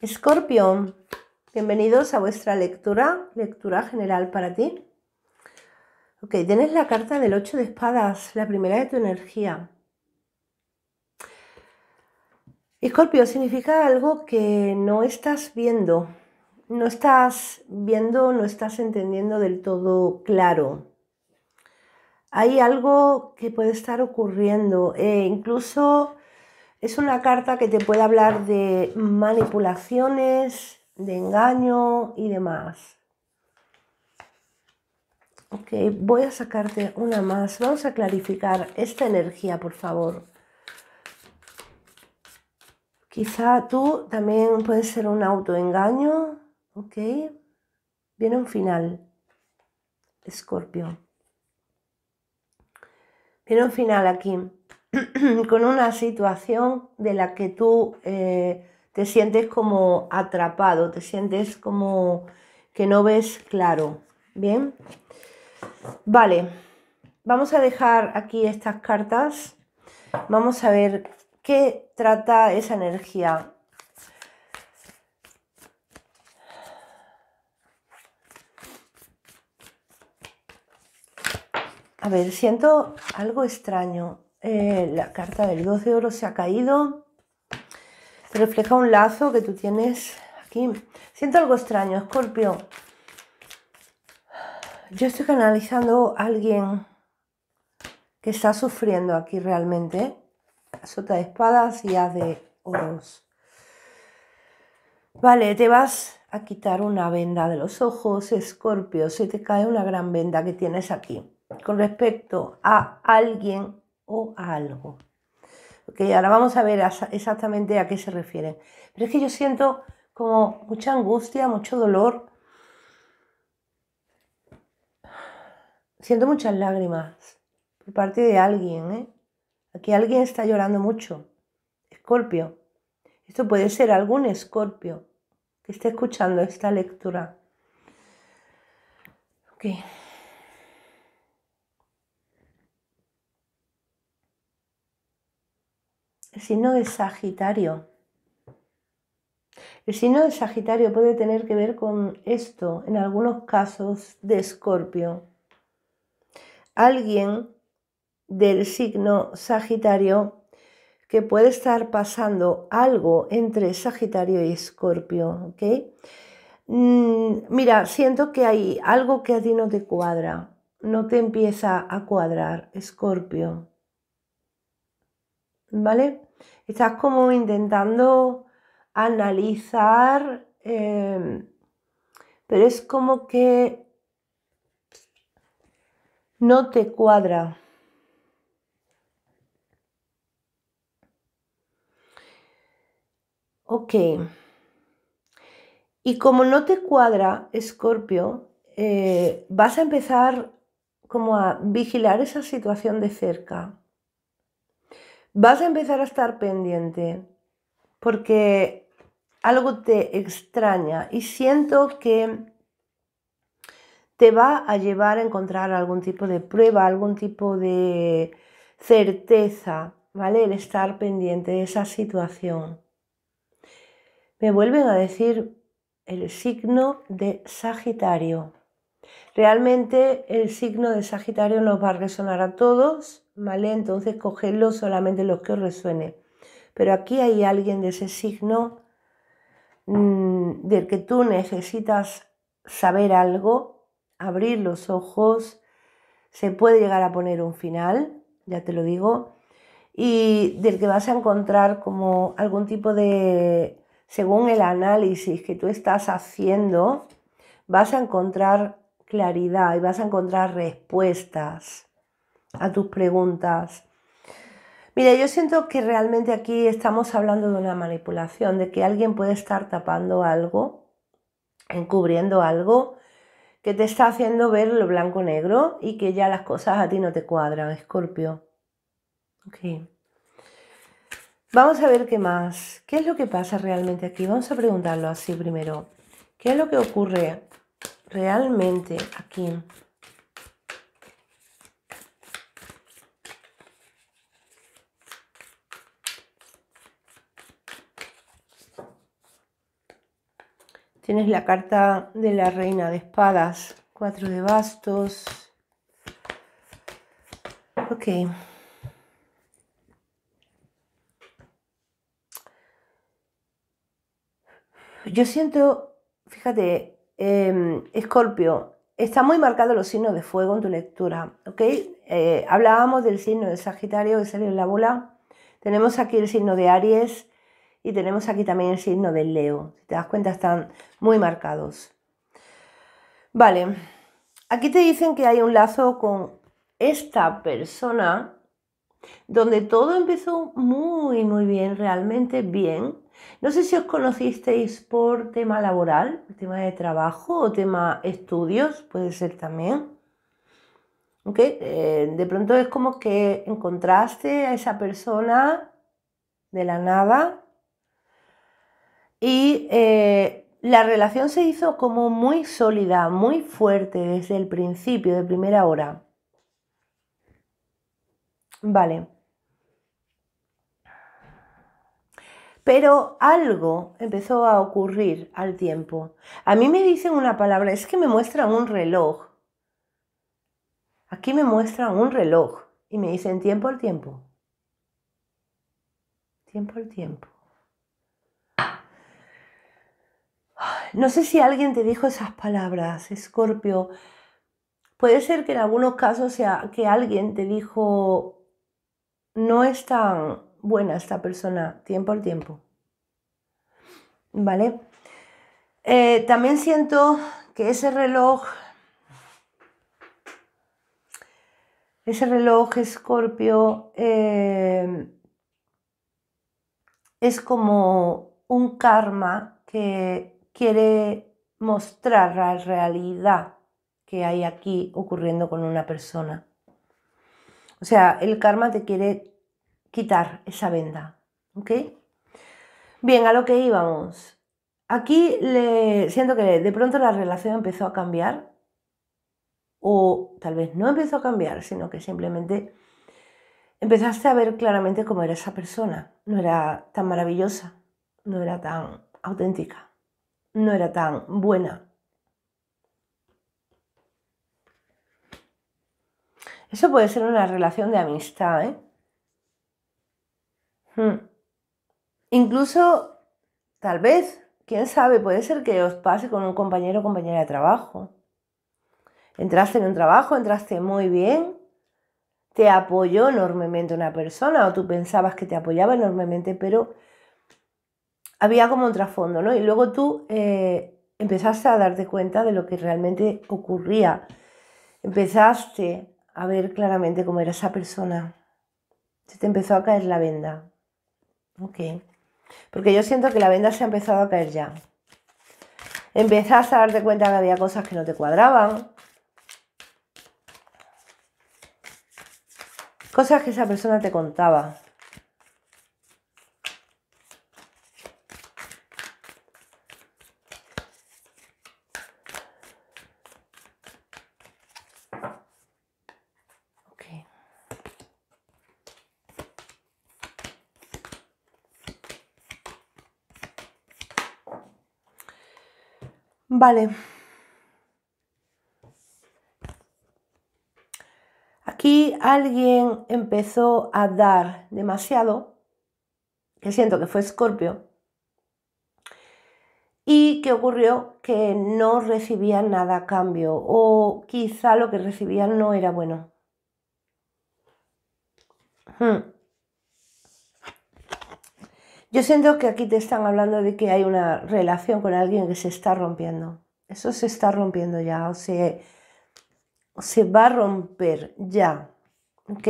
Escorpio, bienvenidos a vuestra lectura, lectura general para ti. Ok, tienes la carta del 8 de espadas, la primera de tu energía. Escorpio significa algo que no estás viendo, no estás viendo, no estás entendiendo del todo claro. Hay algo que puede estar ocurriendo, e incluso es una carta que te puede hablar de manipulaciones, de engaño y demás. Ok, voy a sacarte una más. Vamos a clarificar esta energía, por favor. Quizá tú también puedes ser un autoengaño. Ok, viene un final. Escorpio. Viene un final aquí. con una situación de la que tú eh, te sientes como atrapado, te sientes como que no ves claro. Bien, vale, vamos a dejar aquí estas cartas. Vamos a ver qué trata esa energía. A ver, siento algo extraño. Eh, la carta del 2 de oro se ha caído. refleja un lazo que tú tienes aquí. Siento algo extraño, Escorpio. Yo estoy canalizando a alguien que está sufriendo aquí realmente. Sota de espadas y haz de oros. Vale, te vas a quitar una venda de los ojos, Escorpio. Se te cae una gran venda que tienes aquí. Con respecto a alguien o algo. Ok, ahora vamos a ver exactamente a qué se refiere. Pero es que yo siento como mucha angustia, mucho dolor. Siento muchas lágrimas por parte de alguien, ¿eh? Aquí alguien está llorando mucho. Escorpio. Esto puede ser algún escorpio que esté escuchando esta lectura. El signo de Sagitario. El signo de Sagitario puede tener que ver con esto, en algunos casos de Escorpio. Alguien del signo Sagitario que puede estar pasando algo entre Sagitario y Escorpio, ¿ok? Mm, mira, siento que hay algo que a ti no te cuadra, no te empieza a cuadrar, Escorpio. ¿vale? Estás como intentando analizar, em, pero es como que no te cuadra. Ok. Y como no te cuadra, Escorpio, eh, vas a empezar como a vigilar esa situación de cerca vas a empezar a estar pendiente porque algo te extraña y siento que te va a llevar a encontrar algún tipo de prueba, algún tipo de certeza, ¿vale? El estar pendiente de esa situación. Me vuelven a decir el signo de Sagitario. Realmente el signo de Sagitario nos va a resonar a todos, ¿vale? Entonces cogedlo solamente los que os resuene. Pero aquí hay alguien de ese signo mm, del que tú necesitas saber algo, abrir los ojos, se puede llegar a poner un final, ya te lo digo, y del que vas a encontrar como algún tipo de, según el análisis que tú estás haciendo, vas a encontrar claridad y vas a encontrar respuestas a tus preguntas. Mira, yo siento que realmente aquí estamos hablando de una manipulación, de que alguien puede estar tapando algo, encubriendo algo, que te está haciendo ver lo blanco-negro y que ya las cosas a ti no te cuadran, Escorpio. Vamos a ver qué más. ¿Qué es lo que pasa realmente aquí? Vamos a preguntarlo así primero. ¿Qué es lo que ocurre? realmente aquí Tienes la carta de la reina de espadas, cuatro de bastos. Ok. Yo siento, fíjate, Em, Escorpio, están está muy marcado los signos de fuego en tu lectura, ¿ok? Eh, hablábamos del signo de Sagitario que salió en la bola. Tenemos aquí el signo de Aries y tenemos aquí también el signo de Leo. Si te das cuenta, están muy marcados. Vale, aquí te dicen que hay un lazo con esta persona donde todo empezó muy, muy bien, realmente bien. No sé si os conocisteis por tema laboral, tema de trabajo o tema estudios, puede ser también. Eh, de pronto es como que encontraste a esa persona de la nada y eh, la relación se hizo como muy sólida, muy fuerte desde el principio, de primera hora. Vale. Pero algo empezó a ocurrir al tiempo. A mí me dicen una palabra, es que me muestran un reloj. Aquí me muestran un reloj y me dicen tiempo al tiempo. Tiempo al tiempo. No sé si alguien te dijo esas palabras, Escorpio. Puede ser que en algunos casos sea que alguien te dijo no es tan buena esta persona tiempo al tiempo. ¿Vale? Eh, también siento que ese reloj, ese reloj escorpio, em, es como un karma que quiere mostrar la realidad que hay aquí ocurriendo con una persona. O sea, el karma te quiere quitar esa venda. ¿Ok? Bien, a lo que íbamos. Aquí le, siento que de pronto la relación empezó a cambiar. O tal vez no empezó a cambiar, sino que simplemente empezaste a ver claramente cómo era esa persona. No era tan maravillosa, no era tan auténtica, no era tan buena, Eso puede ser una relación de amistad, ¿eh? Hmm. Incluso, tal vez, quién sabe, puede ser que os pase con un compañero o compañera de trabajo. Entraste en un trabajo, entraste muy bien, te apoyó enormemente una persona o tú pensabas que te apoyaba enormemente, pero había como un trasfondo, ¿no? Y luego tú eh, empezaste a darte cuenta de lo que realmente ocurría. Empezaste a ver claramente cómo era esa persona. Se te empezó a caer la venda. Ok. Porque yo siento que la venda se ha empezado a caer ya. empezás a darte cuenta que había cosas que no te cuadraban. Cosas que esa persona te contaba. Vale. Aquí alguien empezó a dar demasiado, que siento que fue Escorpio, y que ocurrió que no recibía nada a cambio, o quizá lo que recibía no era bueno. Hmm. Yo siento que aquí te están hablando de que hay una relación con alguien que se está rompiendo. Eso se está rompiendo ya, o sea, se va a romper ya. ¿Ok?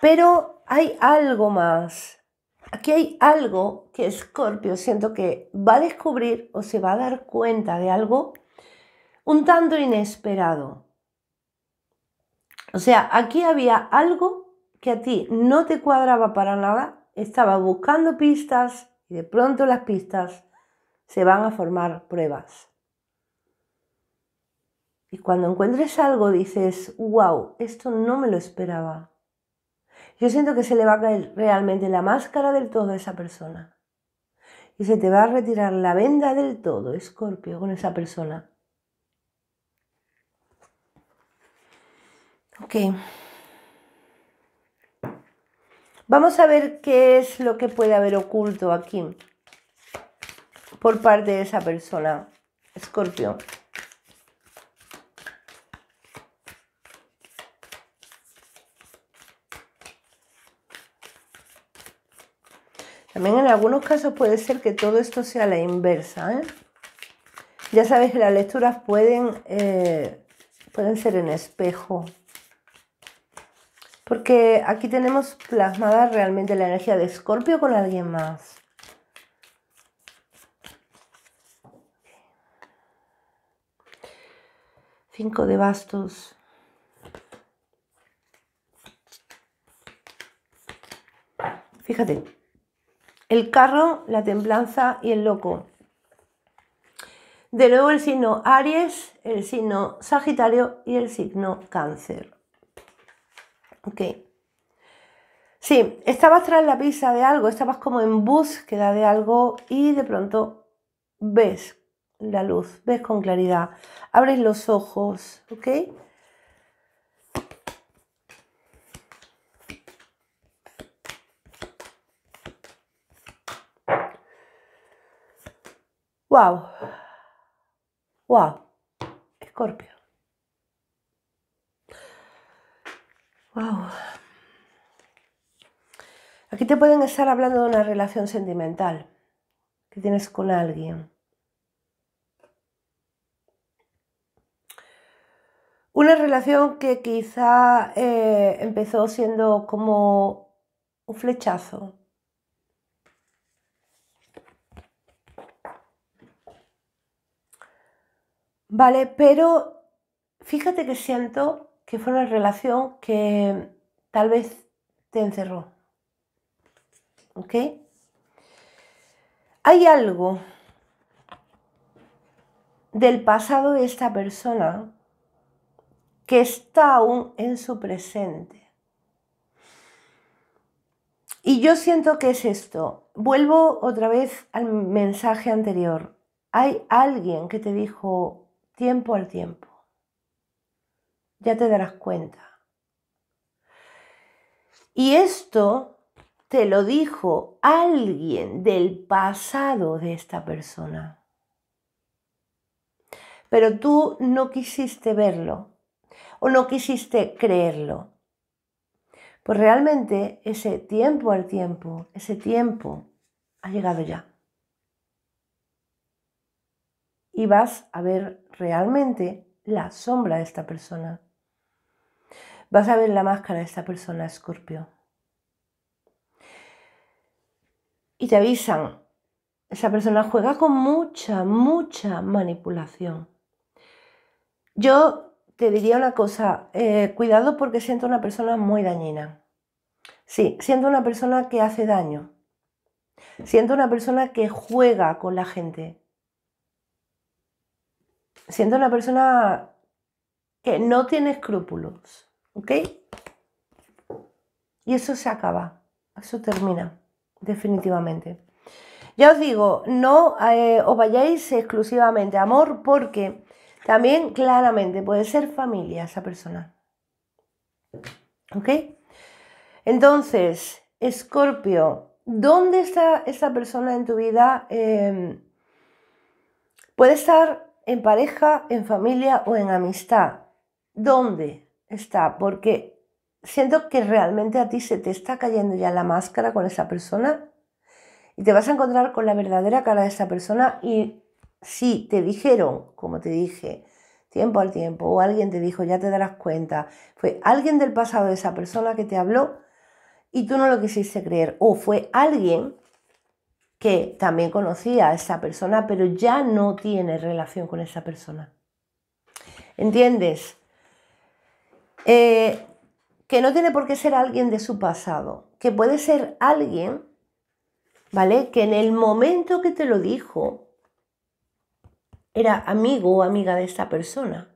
Pero hay algo más. Aquí hay algo que Scorpio siento que va a descubrir o se va a dar cuenta de algo un tanto inesperado. O sea, aquí había algo que a ti no te cuadraba para nada estaba buscando pistas y de pronto las pistas se van a formar pruebas. Y cuando encuentres algo dices, wow, esto no me lo esperaba. Yo siento que se le va a caer realmente la máscara del todo a esa persona. Y se te va a retirar la venda del todo, Escorpio, con esa persona. Ok. Vamos a ver qué es lo que puede haber oculto aquí por parte de esa persona, Scorpio. También en algunos casos puede ser que todo esto sea la inversa. ¿eh? Ya sabes que las lecturas pueden, eh, pueden ser en espejo. Porque aquí tenemos plasmada realmente la energía de Escorpio con alguien más. Cinco de bastos. Fíjate, el carro, la templanza y el loco. De nuevo el signo Aries, el signo Sagitario y el signo Cáncer. Ok. Sí, estabas tras la pisa de algo, estabas como en búsqueda de algo y de pronto ves la luz, ves con claridad, abres los ojos, ¿ok? Wow, wow, Escorpio. Aquí te pueden estar hablando de una relación sentimental que tienes con alguien. Una relación que quizá eh, empezó siendo como un flechazo. Vale, pero fíjate que siento que fue una relación que tal vez te encerró. ¿Ok? Hay algo del pasado de esta persona que está aún en su presente. Y yo siento que es esto. Vuelvo otra vez al mensaje anterior. Hay alguien que te dijo tiempo al tiempo ya te darás cuenta. Y esto te lo dijo alguien del pasado de esta persona. Pero tú no quisiste verlo o no quisiste creerlo. Pues realmente ese tiempo al tiempo, ese tiempo ha llegado ya. Y vas a ver realmente la sombra de esta persona vas a ver la máscara de esta persona, Scorpio. Y te avisan, esa persona juega con mucha, mucha manipulación. Yo te diría una cosa, eh, cuidado porque siento una persona muy dañina. Sí, siento una persona que hace daño. Siento una persona que juega con la gente. Siento una persona que no tiene escrúpulos. ¿Ok? Y eso se acaba, eso termina, definitivamente. Ya os digo, no eh, os vayáis exclusivamente a amor porque también claramente puede ser familia esa persona. ¿Ok? Entonces, Escorpio, ¿dónde está esa persona en tu vida? Em, puede estar en pareja, en familia o en amistad. ¿Dónde? está, porque siento que realmente a ti se te está cayendo ya la máscara con esa persona y te vas a encontrar con la verdadera cara de esa persona y si te dijeron, como te dije, tiempo al tiempo, o alguien te dijo, ya te darás cuenta, fue alguien del pasado de esa persona que te habló y tú no lo quisiste creer, o fue alguien que también conocía a esa persona, pero ya no tiene relación con esa persona. ¿Entiendes? Eh, que no tiene por qué ser alguien de su pasado, que puede ser alguien, ¿vale? Que en el momento que te lo dijo, era amigo o amiga de esta persona,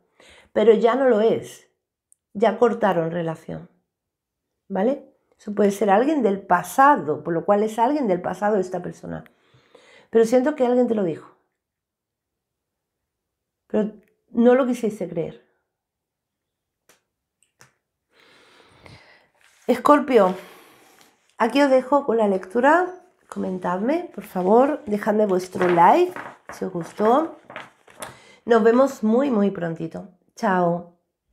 pero ya no lo es, ya cortaron relación, ¿vale? Eso puede ser alguien del pasado, por lo cual es alguien del pasado de esta persona. Pero siento que alguien te lo dijo. Pero no lo quisiste creer. Escorpio, aquí os dejo con la lectura. Comentadme, por favor, dejadme vuestro like si os gustó. Nos vemos muy, muy prontito. Chao.